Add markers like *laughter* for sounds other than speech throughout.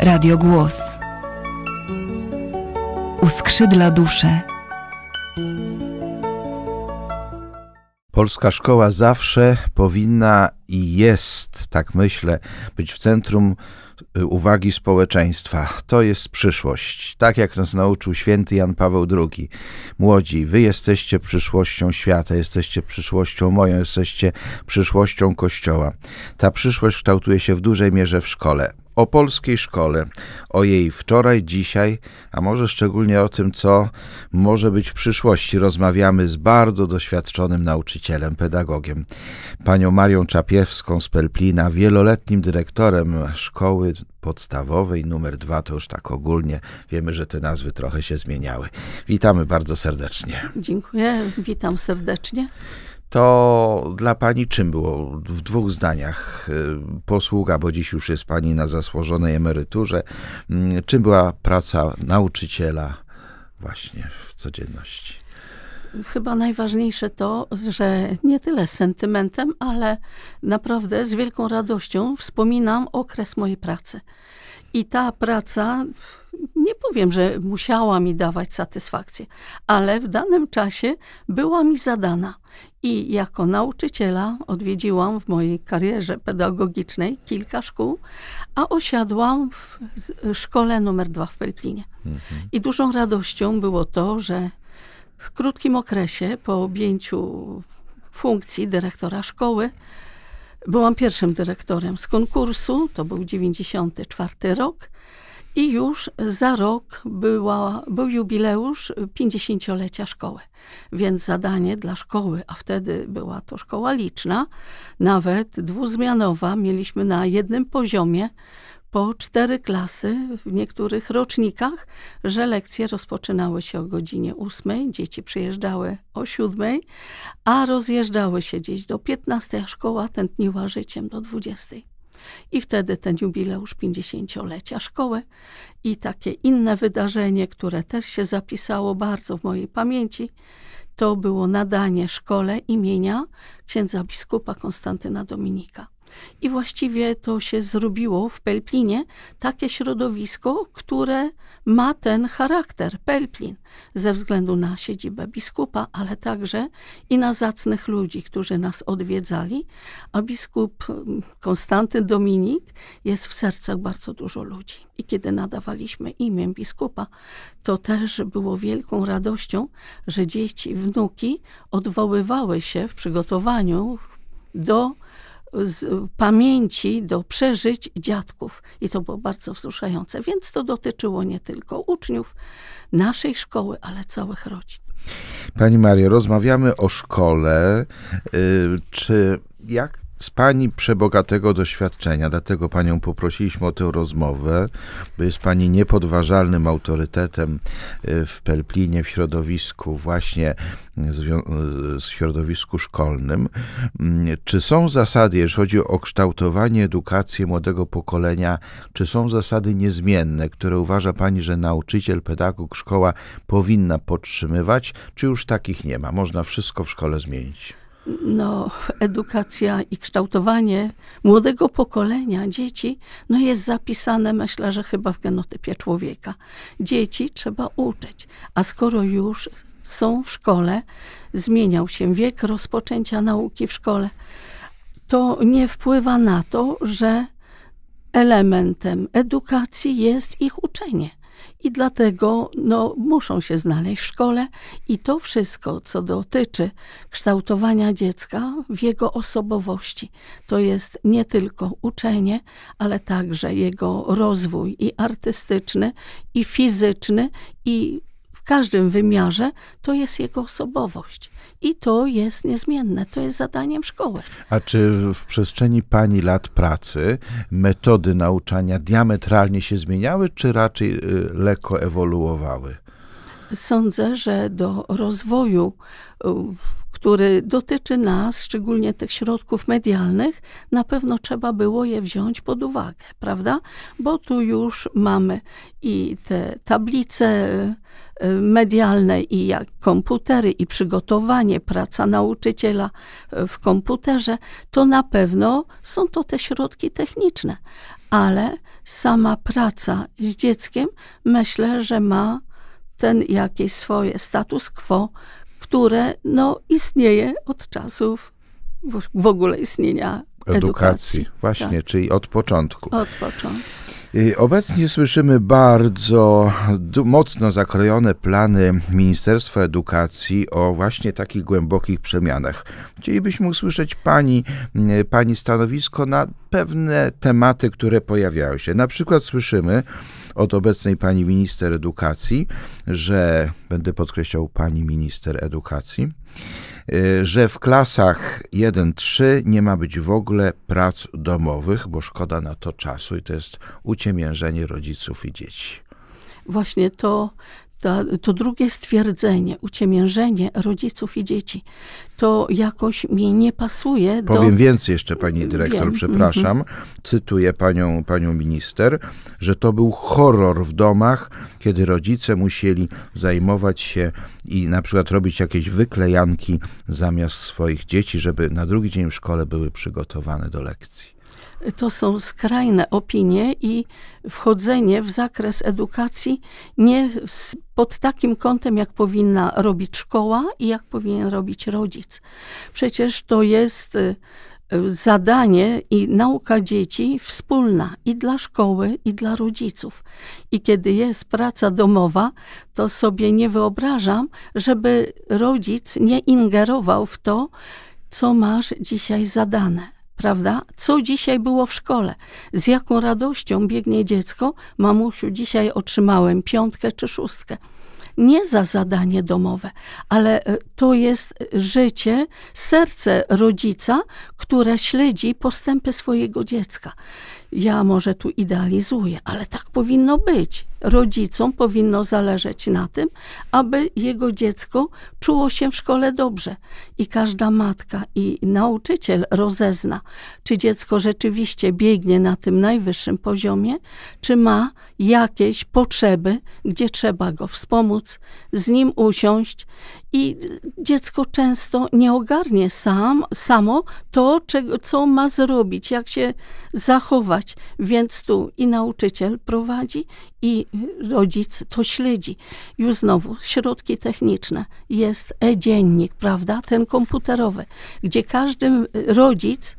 Radio Głos uskrzydla dusze. Polska szkoła zawsze powinna i jest, tak myślę, być w centrum uwagi społeczeństwa. To jest przyszłość. Tak jak nas nauczył święty Jan Paweł II. Młodzi, wy jesteście przyszłością świata, jesteście przyszłością moją, jesteście przyszłością Kościoła. Ta przyszłość kształtuje się w dużej mierze w szkole o polskiej szkole, o jej wczoraj, dzisiaj, a może szczególnie o tym, co może być w przyszłości. Rozmawiamy z bardzo doświadczonym nauczycielem, pedagogiem, panią Marią Czapiewską z Pelplina, wieloletnim dyrektorem szkoły podstawowej numer dwa, to już tak ogólnie wiemy, że te nazwy trochę się zmieniały. Witamy bardzo serdecznie. Dziękuję, witam serdecznie to dla pani czym było w dwóch zdaniach y, posługa, bo dziś już jest pani na zasłużonej emeryturze? Mm, czym była praca nauczyciela właśnie w codzienności? Chyba najważniejsze to, że nie tyle z sentymentem, ale naprawdę z wielką radością wspominam okres mojej pracy. I ta praca nie powiem, że musiała mi dawać satysfakcję, ale w danym czasie była mi zadana. I jako nauczyciela odwiedziłam w mojej karierze pedagogicznej kilka szkół, a osiadłam w szkole numer dwa w Pelplinie. Mhm. I dużą radością było to, że w krótkim okresie po objęciu funkcji dyrektora szkoły byłam pierwszym dyrektorem z konkursu, to był 94 rok. I już za rok była, był jubileusz 50-lecia szkoły. Więc zadanie dla szkoły, a wtedy była to szkoła liczna, nawet dwuzmianowa, mieliśmy na jednym poziomie po cztery klasy w niektórych rocznikach, że lekcje rozpoczynały się o godzinie ósmej, dzieci przyjeżdżały o siódmej, a rozjeżdżały się gdzieś do piętnastej, a szkoła tętniła życiem do dwudziestej. I wtedy ten jubileusz 50-lecia szkoły i takie inne wydarzenie, które też się zapisało bardzo w mojej pamięci, to było nadanie szkole imienia księdza biskupa Konstantyna Dominika. I właściwie to się zrobiło w Pelplinie takie środowisko, które ma ten charakter, Pelplin, ze względu na siedzibę biskupa, ale także i na zacnych ludzi, którzy nas odwiedzali, a biskup mm, Konstanty Dominik jest w sercach bardzo dużo ludzi. I kiedy nadawaliśmy imię biskupa, to też było wielką radością, że dzieci, wnuki odwoływały się w przygotowaniu do z pamięci, do przeżyć dziadków. I to było bardzo wzruszające. Więc to dotyczyło nie tylko uczniów naszej szkoły, ale całych rodzin. Pani Mario, rozmawiamy o szkole. Y, czy jak z Pani przebogatego doświadczenia, dlatego Panią poprosiliśmy o tę rozmowę, bo jest Pani niepodważalnym autorytetem e, w Pelplinie, w środowisku właśnie, w e, środowisku szkolnym. Mm, czy są zasady, jeżeli chodzi o kształtowanie edukacji młodego pokolenia, czy są zasady niezmienne, które uważa Pani, że nauczyciel, pedagog, szkoła powinna podtrzymywać, czy już takich nie ma? Można wszystko w szkole zmienić no, edukacja i kształtowanie młodego pokolenia dzieci no, jest zapisane, myślę, że chyba w genotypie człowieka. Dzieci trzeba uczyć, a skoro już są w szkole, zmieniał się wiek rozpoczęcia nauki w szkole, to nie wpływa na to, że elementem edukacji jest ich uczenie i dlatego no, muszą się znaleźć w szkole i to wszystko, co dotyczy kształtowania dziecka w jego osobowości, to jest nie tylko uczenie, ale także jego rozwój i artystyczny, i fizyczny, i każdym wymiarze, to jest jego osobowość. I to jest niezmienne, to jest zadaniem szkoły. A czy w przestrzeni Pani lat pracy metody nauczania diametralnie się zmieniały, czy raczej y, lekko ewoluowały? Sądzę, że do rozwoju y, który dotyczy nas, szczególnie tych środków medialnych, na pewno trzeba było je wziąć pod uwagę, prawda? Bo tu już mamy i te tablice y, y, medialne, i jak komputery, i przygotowanie, praca nauczyciela y, w komputerze, to na pewno są to te środki techniczne, ale sama praca z dzieckiem myślę, że ma ten jakiś swoje status quo, które no, istnieje od czasów w, ogóle istnienia edukacji. edukacji. Tak. Właśnie, tak. czyli od początku. Od początku. Obecnie słyszymy bardzo mocno zakrojone plany Ministerstwa Edukacji o właśnie takich głębokich przemianach. Chcielibyśmy usłyszeć Pani, e, pani stanowisko na pewne tematy, które pojawiają się. Na przykład słyszymy, od obecnej pani minister edukacji, że będę podkreślał pani minister edukacji, y, że w klasach 1-3 nie ma być w ogóle prac domowych, bo szkoda na to czasu i to jest uciemiężenie rodziców i dzieci. Właśnie to to, to drugie stwierdzenie, uciemiężenie rodziców i dzieci, to jakoś mi nie pasuje Powiem do... Powiem więcej jeszcze, pani dyrektor, Wiem. Mhm. przepraszam. Cytuję panią, panią minister, że to był horror w domach, kiedy rodzice musieli zajmować się i na przykład robić jakieś wyklejanki zamiast swoich dzieci, żeby na drugi dzień w szkole były przygotowane do lekcji to są skrajne opinie i wchodzenie w zakres edukacji nie pod takim kątem, jak powinna robić szkoła i jak powinien robić rodzic. Przecież to jest y, zadanie i nauka dzieci wspólna i dla szkoły, i dla rodziców. I kiedy jest praca domowa, to sobie nie wyobrażam, żeby rodzic nie ingerował w to, co masz dzisiaj zadane prawda? Co dzisiaj było w szkole? Z jaką radością biegnie dziecko? Mamusiu, dzisiaj otrzymałem piątkę czy szóstkę nie za zadanie domowe, ale e, to jest e, życie, serce rodzica, które śledzi postępy swojego dziecka ja może tu idealizuję, ale tak powinno być. Rodzicom powinno zależeć na tym, aby jego dziecko czuło się w szkole dobrze. I każda matka i nauczyciel rozezna, czy dziecko rzeczywiście biegnie na tym najwyższym poziomie, czy ma jakieś potrzeby, gdzie trzeba go wspomóc, z nim usiąść i dziecko często nie ogarnie sam, samo to, czego, co ma zrobić, jak się zachować. Więc tu i nauczyciel prowadzi, i rodzic to śledzi. Już znowu środki techniczne. Jest e-dziennik, prawda, ten komputerowy, gdzie każdy rodzic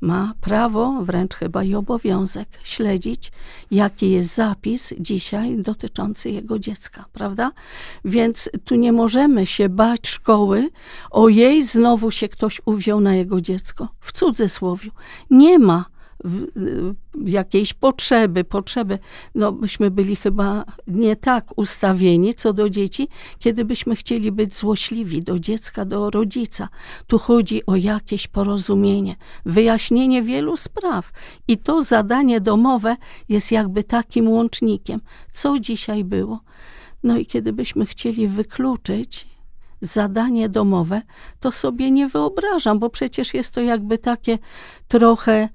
ma prawo, wręcz chyba i obowiązek śledzić, jaki jest zapis dzisiaj dotyczący jego dziecka, prawda? Więc tu nie możemy się bać szkoły, o jej znowu się ktoś uwziął na jego dziecko. W cudzysłowie. Nie ma jakiejś potrzeby, potrzeby. No, byśmy byli chyba nie tak ustawieni co do dzieci, kiedy byśmy chcieli być złośliwi do dziecka, do rodzica. Tu chodzi o jakieś porozumienie, wyjaśnienie wielu spraw. I to zadanie domowe jest jakby takim łącznikiem. Co dzisiaj było? No i kiedy byśmy chcieli wykluczyć zadanie domowe, to sobie nie wyobrażam, bo przecież jest to jakby takie trochę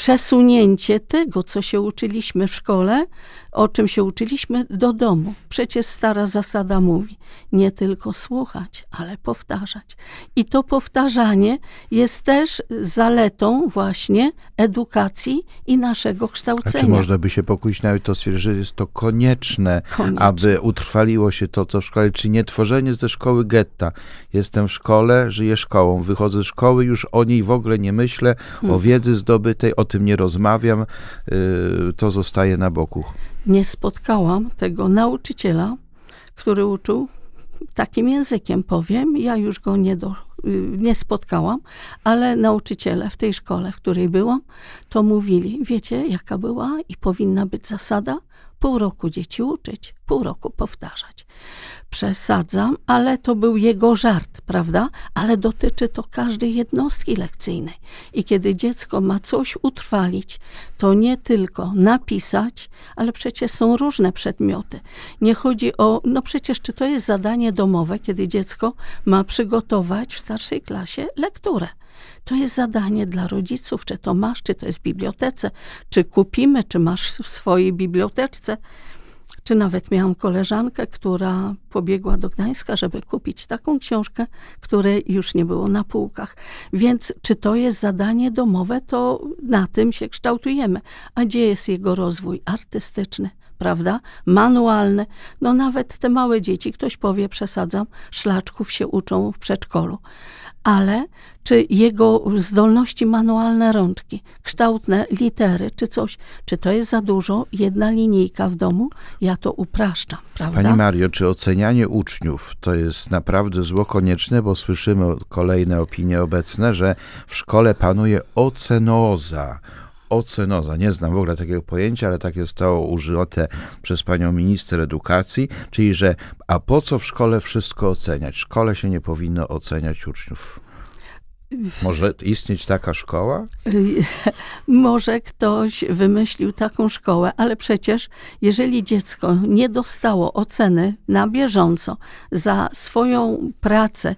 przesunięcie tego, co się uczyliśmy w szkole, o czym się uczyliśmy, do domu. Przecież stara zasada mówi, nie tylko słuchać, ale powtarzać. I to powtarzanie jest też zaletą właśnie edukacji i naszego kształcenia. A czy można by się pokusić nawet to stwierdzić, że jest to konieczne, konieczne, aby utrwaliło się to, co w szkole, czy nie tworzenie ze szkoły getta. Jestem w szkole, żyję szkołą, wychodzę z szkoły, już o niej w ogóle nie myślę, hmm. o mhm. wiedzy zdobytej, o tym nie rozmawiam, yy, to zostaje na boku nie spotkałam tego nauczyciela, który uczył takim językiem, powiem. Ja już go nie, do, y, nie spotkałam, ale nauczyciele w tej szkole, w której byłam, to mówili, wiecie, jaka była i powinna być zasada, pół roku dzieci uczyć, pół roku powtarzać przesadzam, ale to był jego żart, prawda? Ale dotyczy to każdej jednostki lekcyjnej. I kiedy dziecko ma coś utrwalić, to nie tylko napisać, ale przecież są różne przedmioty. Nie chodzi o, no przecież czy to jest zadanie domowe, kiedy dziecko ma przygotować w starszej klasie lekturę. To jest zadanie dla rodziców, czy to masz, czy to jest w bibliotece, czy kupimy, czy masz w swojej biblioteczce. Czy nawet miałam koleżankę, która pobiegła do Gdańska, żeby kupić taką książkę, której już nie było na półkach. Więc czy to jest zadanie domowe, to na tym się kształtujemy. A gdzie jest jego rozwój artystyczny, prawda? Manualny. No nawet te małe dzieci, ktoś powie, przesadzam, szlaczków się uczą w przedszkolu ale czy jego zdolności manualne rączki, kształtne litery, czy coś, czy to jest za dużo? Jedna linijka w domu? Ja to upraszczam, prawda? Pani Mario, czy ocenianie uczniów to jest naprawdę zło konieczne, bo słyszymy kolejne opinie obecne, że w szkole panuje ocenoza, ocenoza. Nie znam w ogóle takiego pojęcia, ale tak zostało użyte przez panią minister edukacji, czyli że a po co w szkole wszystko oceniać? W szkole się nie powinno oceniać uczniów. Może istnieć taka szkoła? *laughs* Może ktoś wymyślił taką szkołę, ale przecież, jeżeli dziecko nie dostało oceny na bieżąco za swoją pracę,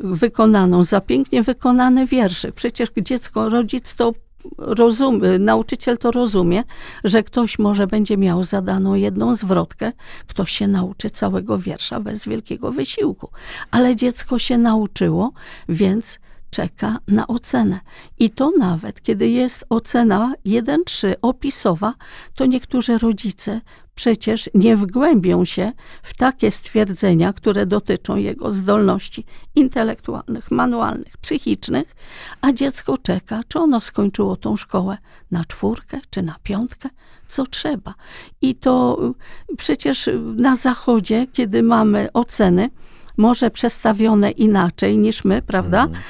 wykonaną, za pięknie wykonany wierszyk. Przecież dziecko, rodzic to rozum, nauczyciel to rozumie, że ktoś może będzie miał zadaną jedną zwrotkę, ktoś się nauczy całego wiersza bez wielkiego wysiłku. Ale dziecko się nauczyło, więc czeka na ocenę. I to nawet, kiedy jest ocena 1-3 opisowa, to niektórzy rodzice przecież nie wgłębią się w takie stwierdzenia, które dotyczą jego zdolności intelektualnych, manualnych, psychicznych, a dziecko czeka, czy ono skończyło tą szkołę na czwórkę, czy na piątkę, co trzeba. I to y, przecież na zachodzie, kiedy mamy oceny, może przestawione inaczej niż my, prawda? Mhm.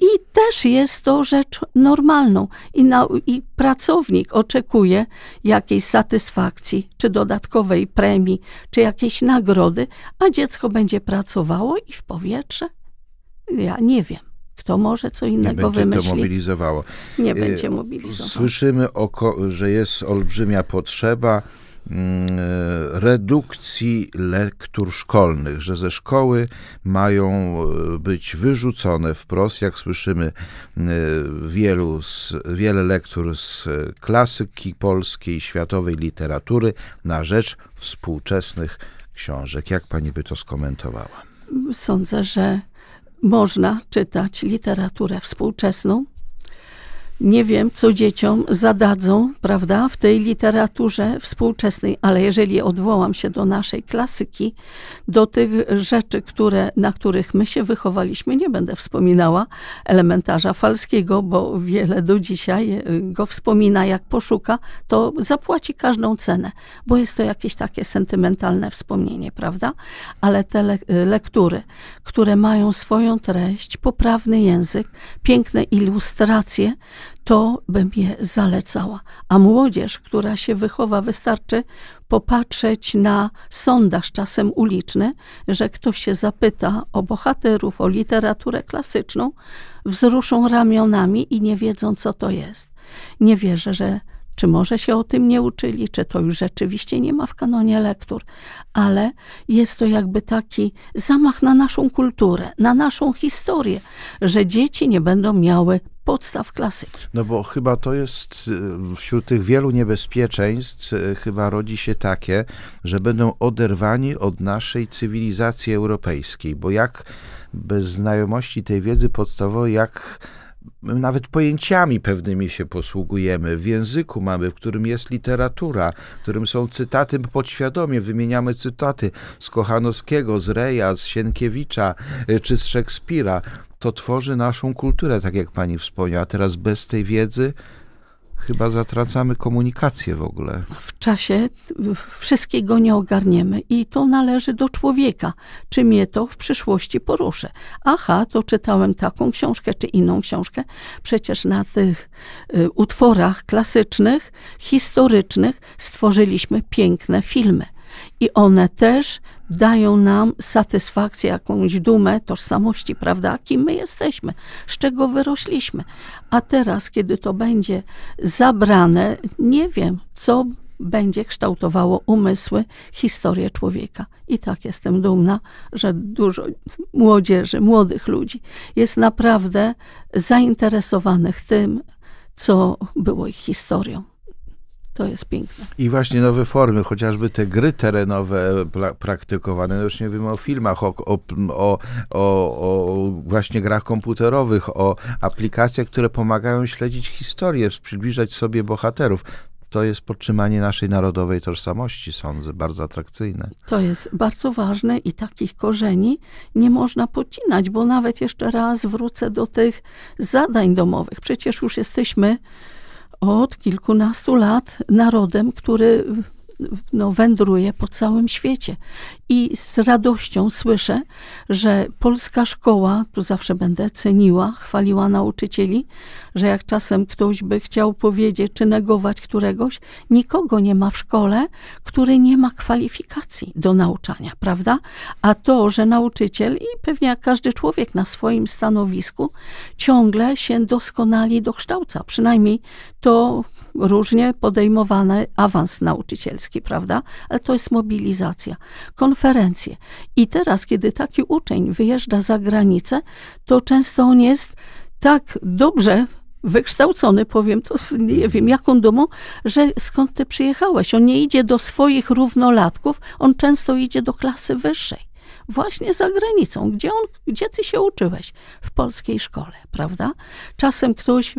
I też jest to rzecz normalną. I, na, I, pracownik oczekuje jakiejś satysfakcji, czy dodatkowej premii, czy jakiejś nagrody, a dziecko będzie pracowało i w powietrze? Ja nie wiem. Kto może co innego nie będzie wymyśli. to mobilizowało. Nie e, będzie mobilizowało. Słyszymy, że jest olbrzymia potrzeba Mm, e, redukcji lektur szkolnych, że ze szkoły mają e, być wyrzucone wprost, jak słyszymy, e, wielu z, wiele lektur z klasyki polskiej, światowej literatury na rzecz współczesnych książek. Jak pani by to skomentowała? Sądzę, że można czytać literaturę współczesną, nie wiem, co dzieciom zadadzą, prawda, w tej literaturze współczesnej, ale jeżeli odwołam się do naszej klasyki, do tych rzeczy, które, na których my się wychowaliśmy, nie będę wspominała elementarza falskiego, bo wiele do dzisiaj e, go wspomina, jak poszuka, to zapłaci każdą cenę, bo jest to jakieś takie sentymentalne wspomnienie, prawda? Ale te le e, lektury, które mają swoją treść, poprawny język, piękne ilustracje, to bym je zalecała. A młodzież, która się wychowa, wystarczy popatrzeć na sondaż czasem uliczny, że ktoś się zapyta o bohaterów, o literaturę klasyczną, wzruszą ramionami i nie wiedzą, co to jest. Nie wierzę, że czy może się o tym nie uczyli, czy to już rzeczywiście nie ma w kanonie lektur, ale jest to jakby taki zamach na naszą kulturę, na naszą historię, że dzieci nie będą miały podstaw klasyki. No bo chyba to jest y, wśród tych wielu niebezpieczeństw, y, chyba rodzi się takie, że będą oderwani od naszej cywilizacji europejskiej, bo jak bez znajomości tej wiedzy podstawowej, jak nawet pojęciami pewnymi się posługujemy. W języku mamy, w którym jest literatura, w którym są cytaty podświadomie, wymieniamy cytaty z Kochanowskiego, z Reja, z Sienkiewicza y, czy z Szekspira. To tworzy naszą kulturę, tak jak pani wspomniała. Teraz bez tej wiedzy Chyba zatracamy komunikację w ogóle. W czasie wszystkiego nie ogarniemy i to należy do człowieka. Czy mnie to w przyszłości poruszy? Aha, to czytałem taką książkę czy inną książkę. Przecież na tych y, utworach klasycznych, historycznych stworzyliśmy piękne filmy i one też dają nam satysfakcję, jakąś dumę tożsamości, prawda? Kim my jesteśmy, z czego wyrośliśmy. A teraz, kiedy to będzie zabrane, nie wiem, co będzie kształtowało umysły, historię człowieka. I tak jestem dumna, że dużo młodzieży, młodych ludzi jest naprawdę zainteresowanych tym, co było ich historią. To jest piękne. I właśnie nowe formy, chociażby te gry terenowe praktykowane, no już nie wiem o filmach, o, o, o, o, właśnie grach komputerowych, o aplikacjach, które pomagają śledzić historię, przybliżać sobie bohaterów. To jest podtrzymanie naszej narodowej tożsamości, sądzę, bardzo atrakcyjne. To jest bardzo ważne i takich korzeni nie można pocinać, bo nawet jeszcze raz wrócę do tych zadań domowych. Przecież już jesteśmy od kilkunastu lat narodem, który no, wędruje po całym świecie. I z radością słyszę, że polska szkoła, tu zawsze będę ceniła, chwaliła nauczycieli, że jak czasem ktoś by chciał powiedzieć czy negować któregoś, nikogo nie ma w szkole, który nie ma kwalifikacji do nauczania, prawda? A to, że nauczyciel i pewnie jak każdy człowiek na swoim stanowisku ciągle się doskonali dokształca, przynajmniej to różnie podejmowany awans nauczycielski, prawda? Ale to jest mobilizacja, konferencje. I teraz, kiedy taki uczeń wyjeżdża za granicę, to często on jest tak dobrze wykształcony, powiem to, z, nie wiem, jaką dumą, że skąd ty przyjechałeś? On nie idzie do swoich równolatków, on często idzie do klasy wyższej. Właśnie za granicą, gdzie, on, gdzie ty się uczyłeś? W polskiej szkole, prawda? Czasem ktoś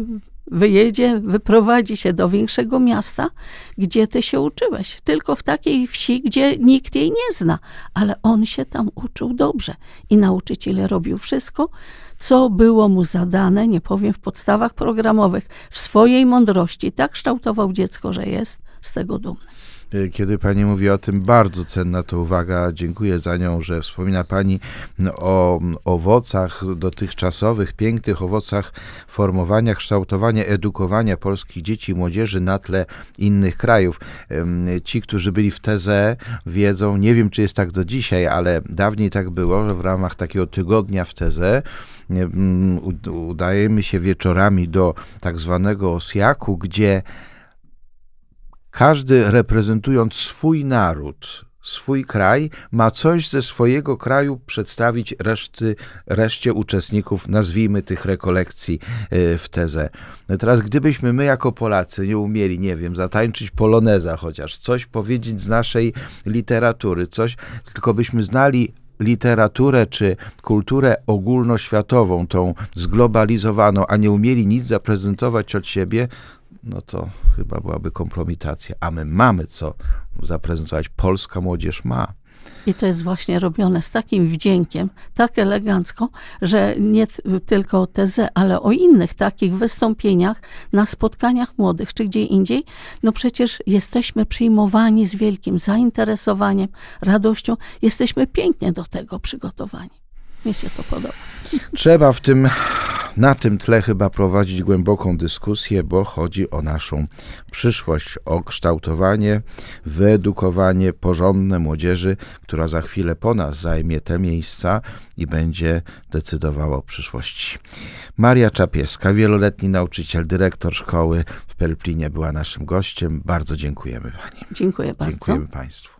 wyjedzie, wyprowadzi się do większego miasta, gdzie ty się uczyłeś. Tylko w takiej wsi, gdzie nikt jej nie zna. Ale on się tam uczył dobrze i nauczyciel robił wszystko, co było mu zadane, nie powiem, w podstawach programowych, w swojej mądrości. Tak kształtował dziecko, że jest z tego dumny. Y, kiedy pani mówi o tym, bardzo cenna to uwaga, dziękuję za nią, że wspomina pani mm, o mm, owocach dotychczasowych, pięknych owocach formowania, kształtowania, edukowania polskich dzieci i młodzieży na tle innych krajów. Ci, którzy byli w Teze, wiedzą, nie wiem czy jest tak do dzisiaj, ale dawniej tak było, że w ramach takiego tygodnia w Teze mm, udajemy się wieczorami do tak zwanego Osjaku, gdzie każdy reprezentując swój naród, swój kraj, ma coś ze swojego kraju przedstawić reszty, reszcie uczestników, nazwijmy tych rekolekcji e, w tezę. No teraz gdybyśmy my jako Polacy nie umieli, nie wiem, zatańczyć poloneza chociaż, coś powiedzieć z naszej literatury, coś, tylko byśmy znali literaturę czy kulturę ogólnoświatową, tą zglobalizowaną, a nie umieli nic zaprezentować od siebie, no to chyba byłaby kompromitacja. A my mamy co zaprezentować. Polska młodzież ma. I to jest właśnie robione z takim wdziękiem, tak elegancko, że nie tylko o tezę, ale o innych takich wystąpieniach na spotkaniach młodych czy gdzie indziej. No przecież jesteśmy przyjmowani z wielkim zainteresowaniem, radością. Jesteśmy pięknie do tego przygotowani. Mnie się to podoba. Trzeba w tym na tym tle chyba prowadzić głęboką dyskusję, bo chodzi o naszą przyszłość, o kształtowanie, wyedukowanie porządne młodzieży, która za chwilę po nas zajmie te miejsca i będzie decydowała o przyszłości. Maria Czapieska, wieloletni nauczyciel, dyrektor szkoły w Pelplinie była naszym gościem. Bardzo dziękujemy Pani. Dziękuję bardzo. Dziękujemy Państwu.